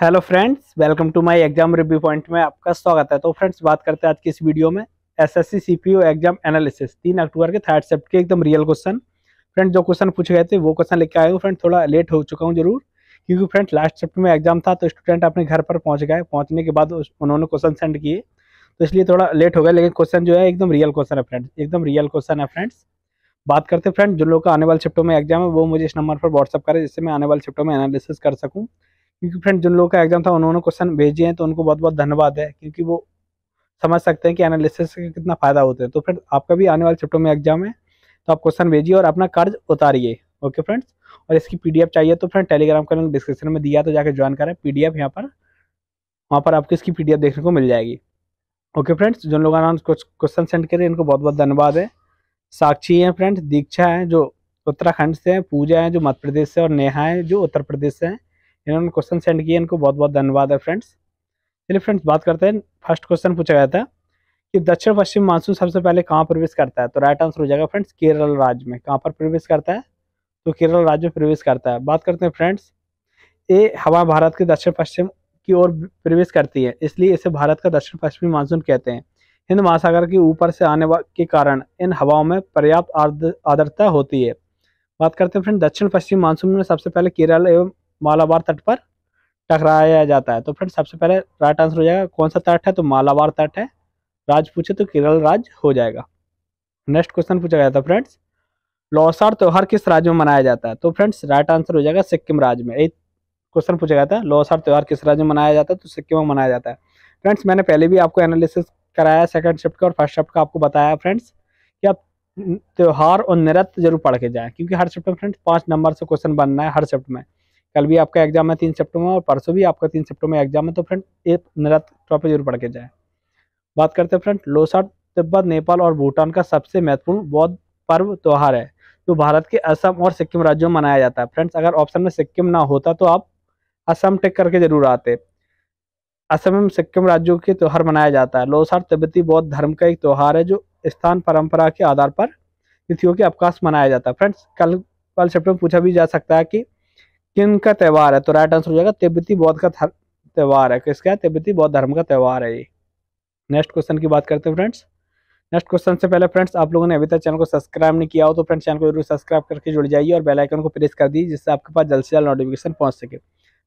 Hello friends welcome to my exam review point में आपका स्वागत है तो फ्रेंड्स बात करते हैं आज की इस वीडियो में एसएससी सीपीयू एग्जाम एनालिसिस तीन अक्टूबर के थर्ड सेप्ट के एकदम रियल क्वेश्चन फ्रेंड जो क्वेश्चन पूछे गए थे वो क्वेश्चन लेके आए हूँ फ्रेंड थोड़ा लेट हो चुका हूँ जरूर क्योंकि फ्रेंड लास्ट सेप्ट में एग्जाम था तो स्टूडेंट अपने घर पर पहुँच गए पहुँचने के बाद उन्होंने क्वेश्चन सेंड किए तो इसलिए थोड़ा लेट हो गया लेकिन क्वेश्चन जो है एकदम रियल क्वेश्चन है फ्रेंड्स एकदम रियल क्वेश्चन है फ्रेंड्स बात करते फ्रेंड जो लोग का आने वाले शिफ्टों में एग्जाम है वो मुझे इस नंबर पर व्हाट्सअप करें जिससे मैं आने वाले शिफ्टों में एनालिसिस कर सकूँ क्योंकि फ्रेंड जिन लोगों का एग्जाम था उन्होंने क्वेश्चन भेजे हैं तो उनको बहुत बहुत धन्यवाद है क्योंकि वो समझ सकते हैं कि एनालिसिस का कितना फायदा होता है तो फ्रेंड आपका भी आने वाले शिफ्टों में एग्जाम है तो आप क्वेश्चन भेजिए और अपना कर्ज उतारिए ओके फ्रेंड्स और इसकी पी चाहिए तो फ्रेंड टेलीग्राम का लिंक डिस्क्रिप्शन में दिया तो जाकर ज्वाइन करें पी यहाँ पर वहाँ पर आपको इसकी पी देखने को मिल जाएगी ओके फ्रेंड्स जिन लोगों ने कुछ क्वेश्चन सेंड करे इनको बहुत बहुत धन्यवाद है साक्षी हैं फ्रेंड्स दीक्षा हैं जो उत्तराखंड से हैं पूजा हैं जो मध्य प्रदेश से और नेहा हैं जो उत्तर प्रदेश से हैं इन्होंने क्वेश्चन सेंड किए इनको बहुत बहुत धन्यवाद है फ्रेंड्स चलिए फ्रेंड्स बात करते हैं फर्स्ट क्वेश्चन पूछा गया था कि दक्षिण पश्चिम मानसून सबसे पहले कहाँ प्रवेश करता है तो राइट आंसर हो जाएगा फ्रेंड्स केरल राज्य में कहाँ पर प्रवेश करता है तो केरल राज्य में प्रवेश करता है बात करते हैं फ्रेंड्स ये हवा भारत के दक्षिण पश्चिम की ओर प्रवेश करती है इसलिए इसे भारत का दक्षिण पश्चिमी मानसून कहते हैं हिंद महासागर के ऊपर से आने के कारण इन हवाओं में पर्याप्त आर्द्रता होती है बात करते हैं फ्रेंड दक्षिण पश्चिम मानसून में सबसे पहले केरल एवं मालाबार तट पर टकराया जाता है तो फ्रेंड सबसे पहले राइट आंसर हो जाएगा कौन सा तट है तो मालाबार तट है राज पूछे तो केरल राज हो जाएगा नेक्स्ट क्वेश्चन पूछा गया था फ्रेंड्स लोसार त्योहार किस राज्य में मनाया जाता है तो फ्रेंड्स राइट आंसर हो जाएगा सिक्किम राज्य में एक क्वेश्चन पूछा गया था लोसार त्यौहार किस राज्य में मनाया जाता है तो सिक्किम में मनाया जाता है फ्रेंड्स मैंने पहले भी आपको एनालिसिस कराया सेकंड शिफ्ट का और फर्स्ट शिफ्ट का आपको बताया फ्रेंड्स कि आप त्यौहार और नृत्य जरूर पढ़ के जाए क्योंकि हर शिफ्ट में फ्रेंड्स पाँच नंबर से क्वेश्चन बनना है हर शिफ्ट में कल भी आपका एग्जाम है तीन सेप्टर में और परसों भी आपका तीन सेप्टर में एग्जाम है तो फ्रेंड ये निरत टॉपिक जरूर पढ़ के जाए बात करते हैं फ्रेंड लोसाट तिब्बत नेपाल और भूटान का सबसे महत्वपूर्ण बौद्ध पर्व त्यौहार है जो भारत के असम और सिक्किम राज्यों में मनाया जाता है फ्रेंड्स अगर ऑप्शन में सिक्किम ना होता तो आप असम टेक करके जरूर आते असम एवं सिक्किम राज्यों के त्यौहार मनाया जाता है लोसार तिब्बती बौद्ध धर्म का एक त्यौहार है जो स्थान परंपरा के आधार पर तिथियों के अवकाश मनाया जाता है फ्रेंड्स कल कल चैप्टर में पूछा भी जा सकता है कि किन का त्यौहार है तो राइट आंसर हो जाएगा तिब्बती बौद्ध का त्यौहार है किसका है तिब्बती बौद्ध धर्म का त्यौहार है ये नेक्स्ट क्वेश्चन की बात करते हैं फ्रेंड्स नेक्स्ट क्वेश्चन से पहले फ्रेंड्स आप लोगों ने अभी तक चैनल को सब्सक्राइब नहीं किया हो तो फ्रेंड्स चैनल को जरूर सब्सक्राइब करके जुड़ जाइए और बेल आइकन को प्रेस कर दीजिए जिससे आपके पास जल्द से जल्द नोटिफिकेशन पहुंच सके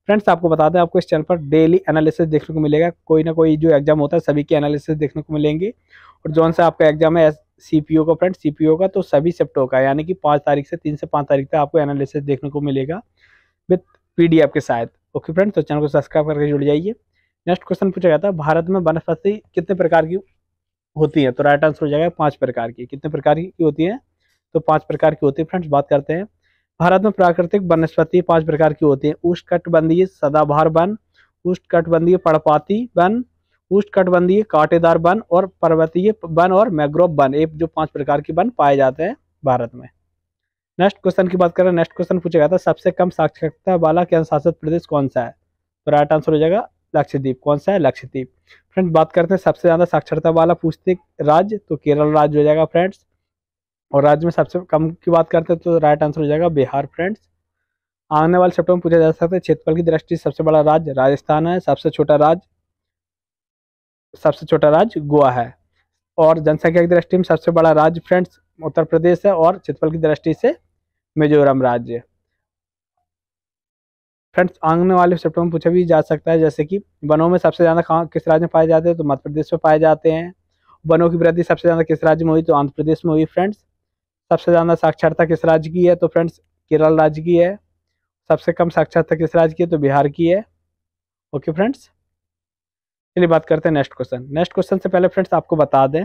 फ्रेंड्स आपको बता दें आपको इस चैनल पर डेली एनालिसिस देखने को मिलेगा कोई ना कोई जो एग्जाम होता है सभी के एनालिसिस देखने को मिलेंगे और जौन सा आपका एग्जाम है सी पी ओ का फ्रेंड सी पी ओ का तो सभी सेप्टो का यानी कि पाँच तारीख से तीन से पाँच तारीख तक आपको एनालिसिस देखने को मिलेगा विथ पीडीएफ के साथ ओके फ्रेंड तो चैनल को सब्सक्राइब करके जुड़ जाइए नेक्स्ट क्वेश्चन पूछा गया था भारत में वनस्पति कितने प्रकार की होती है तो राइट आंसर हो जाएगा पाँच प्रकार की कितने प्रकार की होती है तो पाँच प्रकार की होती है फ्रेंड्स बात करते हैं भारत में प्राकृतिक वनस्पति पाँच प्रकार की होती है कटबंधीय सदाबहार वन कटबंधीय पड़पाती वन कटबंधीय कांटेदार वन और पर्वतीय वन और मैग्रोव वन ये जो पांच प्रकार के वन पाए जाते हैं भारत में नेक्स्ट क्वेश्चन की बात करें नेक्स्ट क्वेश्चन पूछा गया था सबसे कम साक्षरता वाला केंद्र शासित प्रदेश कौन सा है तो राइट आंसर हो जाएगा लक्षद्वीप कौन सा है लक्षद्वीप फ्रेंड्स बात करते हैं सबसे ज़्यादा साक्षरता वाला पूछते राज्य तो केरल राज्य हो जाएगा फ्रेंड्स और राज्य में सबसे कम की बात करते हैं तो राइट आंसर हो जाएगा बिहार फ्रेंड्स आने वाले चैप्टर में पूछा जा सकता है क्षेत्रफल की दृष्टि सबसे बड़ा राज्य राजस्थान है सबसे छोटा राज्य सबसे छोटा राज्य गोवा है और जनसंख्या की दृष्टि में सबसे बड़ा राज्य फ्रेंड्स उत्तर प्रदेश है और क्षेत्रफल की दृष्टि से मिजोरम राज्य फ्रेंड्स आंगने वाले सेप्टर में पूछा भी जा सकता है जैसे कि वनों में सबसे ज़्यादा कहाँ किस राज्य में पाए जाते हैं तो मध्य प्रदेश में पाए जाते हैं वनों की वृद्धि सबसे ज़्यादा किस राज्य में हुई तो आंध्र प्रदेश में हुई फ्रेंड्स सबसे ज़्यादा साक्षरता किस राज्य की है तो फ्रेंड्स केरल राज्य की है सबसे कम साक्षरता किस राज्य की है तो बिहार की है ओके फ्रेंड्स चलिए बात करते हैं नेक्स्ट क्वेश्चन नेक्स्ट क्वेश्चन से पहले फ्रेंड्स आपको बता दें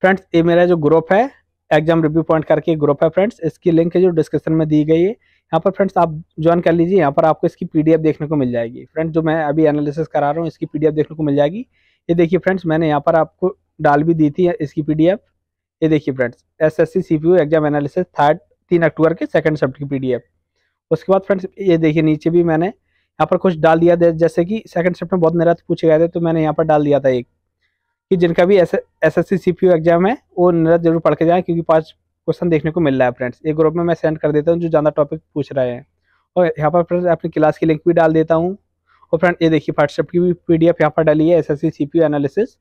फ्रेंड्स ये मेरा जो ग्रुप है एग्जाम रिव्यू पॉइंट करके ग्रुप है फ्रेंड्स इसकी लिंक है जो डिस्क्रिप्शन में दी गई है यहाँ पर फ्रेंड्स आप ज्वाइन कर लीजिए यहाँ पर आपको इसकी पीडीएफ देखने को मिल जाएगी फ्रेंड्स जो मैं अभी एनालिसिस करा रहा हूँ इसकी पीडीएफ देखने को मिल जाएगी ये देखिए फ्रेंड्स मैंने यहाँ पर आपको डाल भी दी थी इसकी पीडीएफ ये देखिए friends S S exam analysis third तीन अक्टूबर के सेकंड सेप्ट की पीडीएफ उसके बाद फ्रेंड्स ये देखिए नीचे भी मैंने यहाँ पर कुछ डाल दिया जैसे कि सेकंड सेप्ट में बहुत मेरा पूछे गए थे तो मैंने यहाँ पर डाल दिया था एक कि जिनका भी S S C C exam है वो निरत जरूर पढ़ के जाएँ क्योंकि पाँच क्वेश्चन देखने को मिल रहा है फ्रेंड्स एक ग्रुप में मैं सेंड कर देता हूँ जो ज़्यादा टॉपिक पूछ रहे हैं और यहाँ पर फ्रेंड्स अपनी क्लास की लिंक भी डाल देता हूँ और फ्रेंड ये देखिए फर्स्ट चैप्टर की भी पी डी एफ यहाँ पर डाली है S S C analysis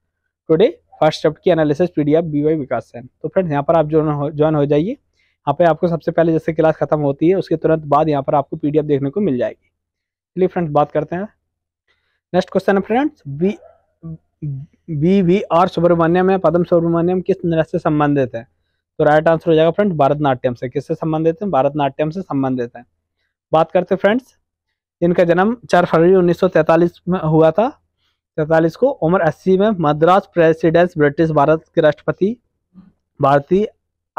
today first chapter की analysis P D F B Y Vikas Sen तो फ्रेंड्स यहाँ पर आप जो ज्वाइन हो जाइए यहाँ पर आपको सबसे पहले जैसे क्लास खत्म होती है उसके तुरंत बाद यहाँ पर आपको पी डी एफ देखने को मिल जाएगी चलिए फ्रेंड्स बात करते हैं नेक्स्ट क्वेश्चन है friends B B V R Subrahmanyam है पदम सुब्रमण्यम किस नृत्य से संबंधित है तो राइट आंसर हो जाएगा फ्रेंड भारतनाट्यम से किससे संबंधित है भारतनाट्यम से संबंधित है बात करते फ्रेंड्स इनका जन्म 4 फरवरी 1943 में हुआ था तैतालीस को उम्र अस्सी में मद्रास प्रेसिडेंस ब्रिटिश भारत के राष्ट्रपति भारतीय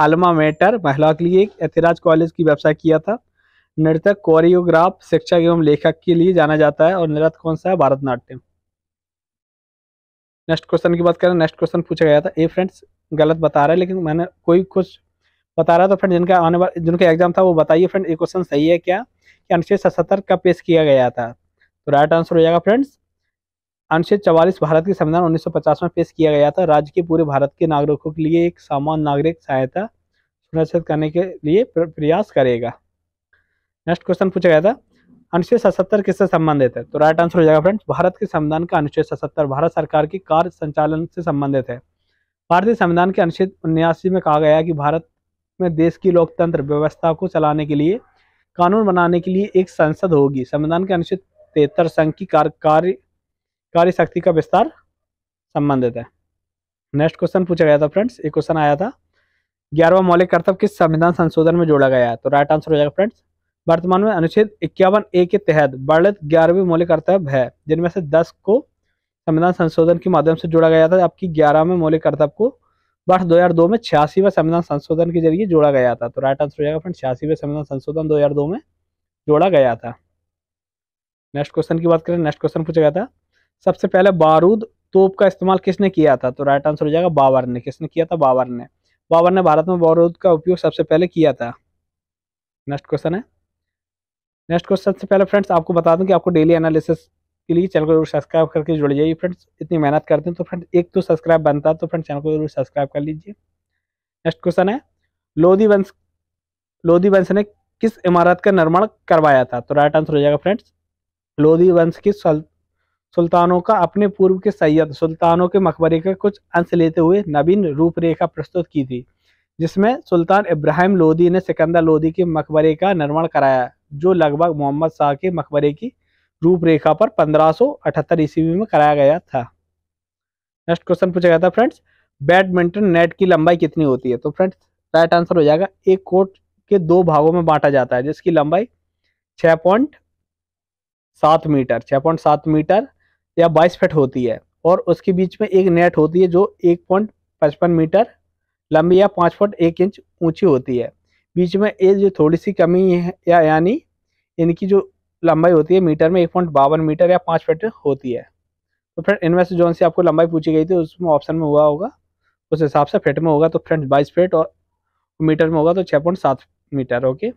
आलमा मेटर महिला के लिए एक एतराज कॉलेज की व्यवसाय किया था नृत्य कोरियोग्राफ शिक्षक एवं लेखक के लिए जाना जाता है और नृत्य कौन सा है भारतनाट्यम नेक्स्ट क्वेश्चन की बात करें नेक्स्ट क्वेश्चन पूछा गया था ए फ्रेंड्स गलत बता रहा है लेकिन मैंने कोई कुछ बता रहा था फ्रेंड जिनका आने वाला जिनका एग्जाम था वो बताइए फ्रेंड ये क्वेश्चन सही है क्या कि अनुच्छेद सतहत्तर कब पेश किया गया था तो राइट आंसर हो जाएगा फ्रेंड्स अनुच्छेद चवालीस भारत के संविधान पचास में पेश किया गया था राज्य के पूरे भारत के नागरिकों के लिए एक सामान्य नागरिक सहायता सुनिश्चित करने के लिए प्रयास करेगा नेक्स्ट क्वेश्चन पूछा गया था अनुच्छेद सतहत्तर किससे संबंधित है तो राइट आंसर हो जाएगा फ्रेंड्स भारत के संविधान का अनुच्छेद सतहत्तर भारत सरकार की कार्य संचालन से संबंधित है भारतीय संविधान के अनुच्छेद उन्यासी में कहा गया है कि भारत में देश की लोकतंत्र व्यवस्था को चलाने के लिए कानून बनाने के लिए एक संसद होगी संविधान के अनुच्छेद तेहत्तर संघ की कार्य कार्य शक्ति का विस्तार संबंधित है नेक्स्ट क्वेश्चन पूछा गया था फ्रेंड्स एक क्वेश्चन आया था ग्यारहवा मौलिक कर्तव्य किस संविधान संशोधन में जोड़ा गया है तो राइट आंसर हो जाएगा फ्रेंड्स वर्तमान में अनुच्छेद इक्यावन ए के तहत वर्णित ग्यारहवीं मौलिक कर्तव्य है जिनमें से दस को संविधान संशोधन के माध्यम से जोड़ा गया था जबकि ग्यारहवें मौलिक कर्तव्य को वर्ष 2002 में छियासीवें संविधान संशोधन के जरिए जोड़ा गया था तो राइट आंसर हो जाएगा फ्रेंड छियासीवें संविधान संशोधन 2002 में जोड़ा गया था नेक्स्ट क्वेश्चन की बात करें नेक्स्ट क्वेश्चन पूछा गया था सबसे पहले बारूद तोप का इस्तेमाल किसने किया था तो राइट आंसर हो जाएगा बाबर ने किसने किया था बाबर ने बाबर ने भारत में बारूद का उपयोग सबसे पहले किया था नेक्स्ट क्वेश्चन है नेक्स्ट क्वेश्चन से पहले फ्रेंड्स आपको बता दूं कि आपको डेली एनालिसिस के लिए चैनल को जरूर सब्सक्राइब करके जुड़ जाइए फ्रेंड्स इतनी मेहनत करते हैं तो फ्रेंड एक तो सब्सक्राइब बनता है तो फ्रेंड चैनल को जरूर सब्सक्राइब कर लीजिए नेक्स्ट क्वेश्चन है लोधी वंश लोधी वंश ने किस इमारत का निर्माण करवाया था तो राइट आंसर हो जाएगा फ्रेंड्स लोधी वंश की सुल्तानों का अपने पूर्व के सैयद सुल्तानों के मकबरे का कुछ अंश लेते हुए नवीन रूपरेखा प्रस्तुत की थी जिसमें सुल्तान इब्राहिम लोधी ने सिकंदर लोधी के मकबरे का निर्माण कराया जो लगभग मोहम्मद शाह के मकबरे की रूपरेखा पर 1578 ईस्वी में कराया गया था नेक्स्ट क्वेश्चन पूछा गया था फ्रेंड्स बैडमिंटन नेट की लंबाई कितनी होती है तो फ्रेंड्स राइट आंसर हो जाएगा एक कोट के दो भागों में बांटा जाता है जिसकी लंबाई छः पॉइंट सात मीटर छः पॉइंट सात मीटर या बाईस फिट होती है और उसके बीच में एक नेट होती है जो एक पॉइंट पचपन मीटर लंबी या पाँच फुट एक इंच ऊंची होती है बीच में ये जो थोड़ी सी कमी है या यानी इनकी जो लंबाई होती है मीटर में एक पॉइंट बावन मीटर या पाँच फीट होती है तो फ्रेंड इनमें से जो से आपको लंबाई पूछी गई थी उसमें ऑप्शन में हुआ होगा उस हिसाब से फीट में होगा तो फ्रेंड बाईस फीट और मीटर में होगा तो छः पॉइंट सात मीटर ओके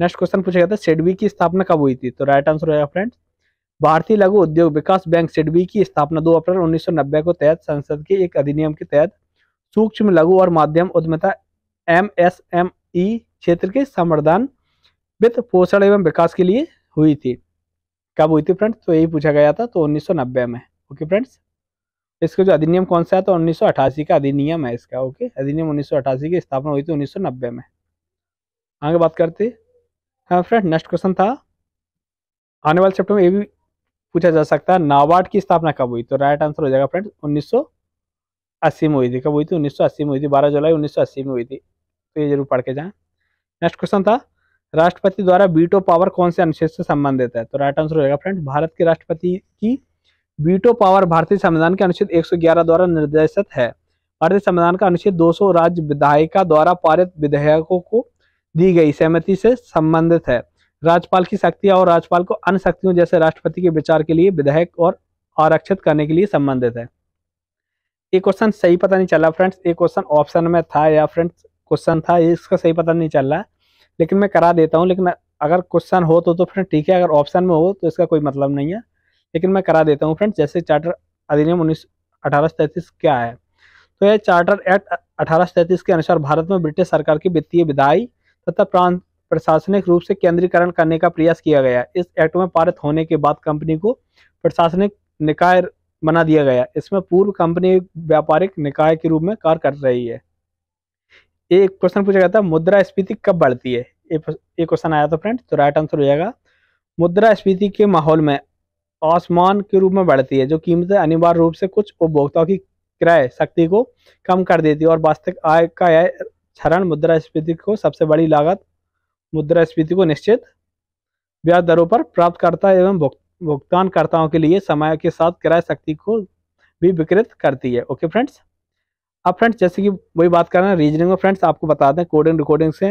नेक्स्ट क्वेश्चन पूछा गया था सिडबी की स्थापना कब हुई थी तो राइट आंसर होगा फ्रेंड्स भारतीय लघु उद्योग विकास बैंक सिडबी की स्थापना 2 अप्रैल 1990 को तहत संसद के एक अधिनियम के तहत सूक्ष्म लघु और माध्यम उद्यमिता एम एस एम ई क्षेत्र के संवर्धान वित्त पोषण एवं विकास के लिए हुई थी कब हुई थी फ्रेंड्स तो यही पूछा गया था तो 1990 में ओके फ्रेंड्स इसका जो अधिनियम कौन सा है तो 1988 का अधिनियम है इसका ओके अधिनियम 1988 की स्थापना हुई थी 1990 में आगे बात करते हाँ फ्रेंड नेक्स्ट क्वेश्चन था आने वाले चैप्टर में ये भी पूछा जा सकता है नाबार्ड की स्थापना कब हुई तो राइट आंसर हो जाएगा फ्रेंड 1980 में हुई थी कब हुई थी 1980 में हुई थी 12 जुलाई 1980 में हुई थी तो ये जरूर पढ़ के जाएं नेक्स्ट क्वेश्चन था राष्ट्रपति द्वारा वीटो पावर कौन से अनुच्छेद से संबंधित है तो राइट आंसर होगा फ्रेंड भारत के राष्ट्रपति की वीटो पावर भारतीय संविधान के अनुच्छेद 111 द्वारा निर्देशित है भारतीय संविधान का अनुच्छेद 200 राज्य विधायिका द्वारा पारित विधेयकों को दी गई सहमति से संबंधित है राज्यपाल की शक्तियां और राज्यपाल को अन्य शक्तियों जैसे राष्ट्रपति के विचार के लिए विधेयक और आरक्षित करने के लिए संबंधित है एक क्वेश्चन सही पता नहीं चला फ्रेंड्स एक क्वेश्चन ऑप्शन में था या फ्रेंड्स क्वेश्चन था इसका सही पता नहीं चल रहा है लेकिन मैं करा देता हूँ लेकिन अगर क्वेश्चन हो तो तो फ्रेंड ठीक है अगर ऑप्शन में हो तो इसका कोई मतलब नहीं है लेकिन मैं करा देता हूँ फ्रेंड जैसे चार्टर अधिनियम उन्नीस अठारह क्या है तो यह चार्टर एक्ट अठारह के अनुसार भारत में ब्रिटिश सरकार की वित्तीय विदाई तथा प्रांत प्रशासनिक रूप से केंद्रीकरण करने का प्रयास किया गया इस एक्ट में पारित होने के बाद कंपनी को प्रशासनिक निकाय बना दिया गया इसमें पूर्व कंपनी व्यापारिक निकाय के रूप में कार्य कर रही है एक क्वेश्चन पूछा गया था मुद्रा स्फीति कब बढ़ती है एक क्वेश्चन आया था फ्रेंड तो राइट आंसर हो जाएगा मुद्रा स्फीति के माहौल में आसमान के रूप में बढ़ती है जो कीमतें अनिवार्य रूप से कुछ उपभोक्ताओं की क्रय शक्ति को कम कर देती है और वास्तविक आय का यह क्षरण मुद्रा स्फीति को सबसे बड़ी लागत मुद्रा स्फीति को निश्चित ब्याज दरों पर प्राप्तकर्ता एवं भुगतानकर्ताओं के लिए समय के साथ क्रय शक्ति को भी विकृत करती है ओके फ्रेंड्स अब फ्रेंड्स जैसे कि वही बात कर रहे हैं रीजनिंग में फ्रेंड्स आपको बता दें कोडिंग रिकॉर्डिंग से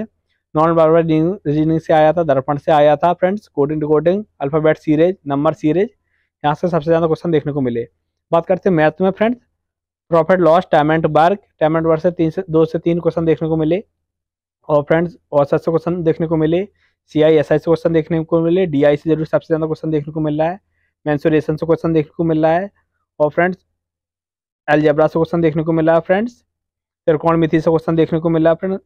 नॉन बार रीजनिंग से आया था दर्पण से आया था friends coding recording alphabet series number series यहाँ से सबसे ज़्यादा क्वेश्चन देखने को मिले बात करते हैं मैथ में friends profit loss time and work time and work से तीन से दो से तीन क्वेश्चन देखने को मिले और फ्रेंड्स औसत से क्वेश्चन देखने को मिले सी आई एस आई से क्वेश्चन देखने को मिले डी आई से जरूर सबसे ज़्यादा क्वेश्चन देखने को मिल रहा है मैंसुरेशन से क्वेश्चन देखने को मिल रहा है और फ्रेंड्स एलजेब्रा से क्वेश्चन देखने को मिला फ्रेंड्स मिथि से क्वेश्चन देखने को मिला फ्रेंड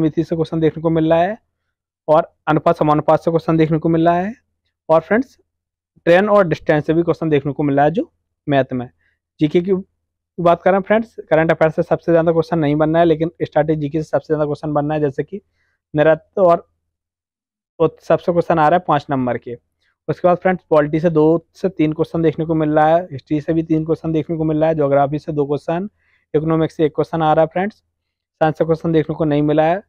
मिथि से क्वेश्चन देखने को मिल रहा है और अनुपात समानुपात से क्वेश्चन देखने को मिल रहा है और फ्रेंड्स ट्रेन और डिस्टेंस से भी क्वेश्चन देखने को मिल रहा है जो मैथ में जीके की बात करें फ्रेंड्स करंट अफेयर से सबसे ज़्यादा क्वेश्चन नहीं बनना है लेकिन स्टार्टिंग जीके से सबसे ज़्यादा क्वेश्चन बनना है जैसे कि निरत्व तो और तो सबसे क्वेश्चन आ रहा है पाँच नंबर के उसके बाद फ्रेंड्स पॉलिटी से दो से तीन क्वेश्चन देखने को मिल रहा है हिस्ट्री से भी तीन क्वेश्चन देखने को मिल रहा है जोग्राफी से दो क्वेश्चन इकोनॉमिक्स से एक क्वेश्चन आ रहा है फ्रेंड्स साइंस से क्वेश्चन देखने को नहीं मिला है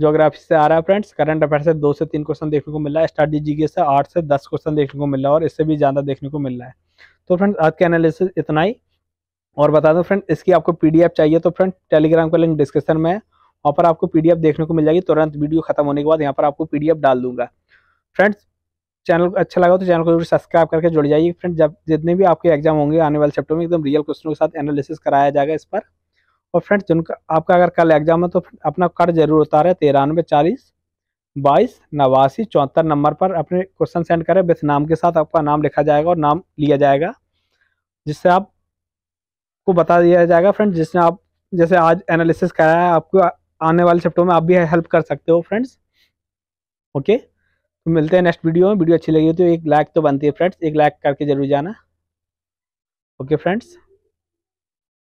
जोग्राफी से आ रहा है फ्रेंड्स करंट अफेयर से दो से तीन क्वेश्चन देखने को मिल रहा है स्टडी जी से आठ से दस क्वेश्चन देखने को मिल रहा है और इससे भी ज़्यादा देखने को मिल रहा है तो फ्रेंड्स आज के एनालिसिस इतना ही और बता दो फ्रेंड इसकी आपको पीडीएफ चाहिए तो फ्रेंड टेलीग्राम का लिंक डिस्क्रिप्शन में है वहाँ पर आपको पीडीएफ देखने को मिल जाएगी तुरंत वीडियो खत्म होने के बाद यहाँ पर आपको पी डाल दूंगा फ्रेंड्स चैनल अच्छा लगा तो चैनल को जरूर सब्सक्राइब करके जुड़ जाइए फ्रेंड जब जितने भी आपके एग्जाम होंगे आने वाले चैप्टर में एकदम रियल क्वेश्चनों के साथ एनालिसिस कराया जाएगा इस पर और फ्रेंड्स जिनका आपका अगर कल एग्जाम है तो अपना कार्ड जरूर उतार है तिरानवे चालीस बाईस नवासी चौहत्तर नंबर पर अपने क्वेश्चन सेंड करें बस नाम के साथ आपका नाम लिखा जाएगा और नाम लिया जाएगा जिससे आप को बता दिया जाएगा फ्रेंड जिसने आप जैसे आज एनालिसिस कराया है आपको आने वाले चैप्टर में आप भी हेल्प कर सकते हो फ्रेंड्स ओके okay? तो मिलते हैं नेक्स्ट वीडियो में वीडियो अच्छी लगी तो एक लाइक तो बनती है फ्रेंड्स एक लाइक करके जरूर जाना ओके फ्रेंड्स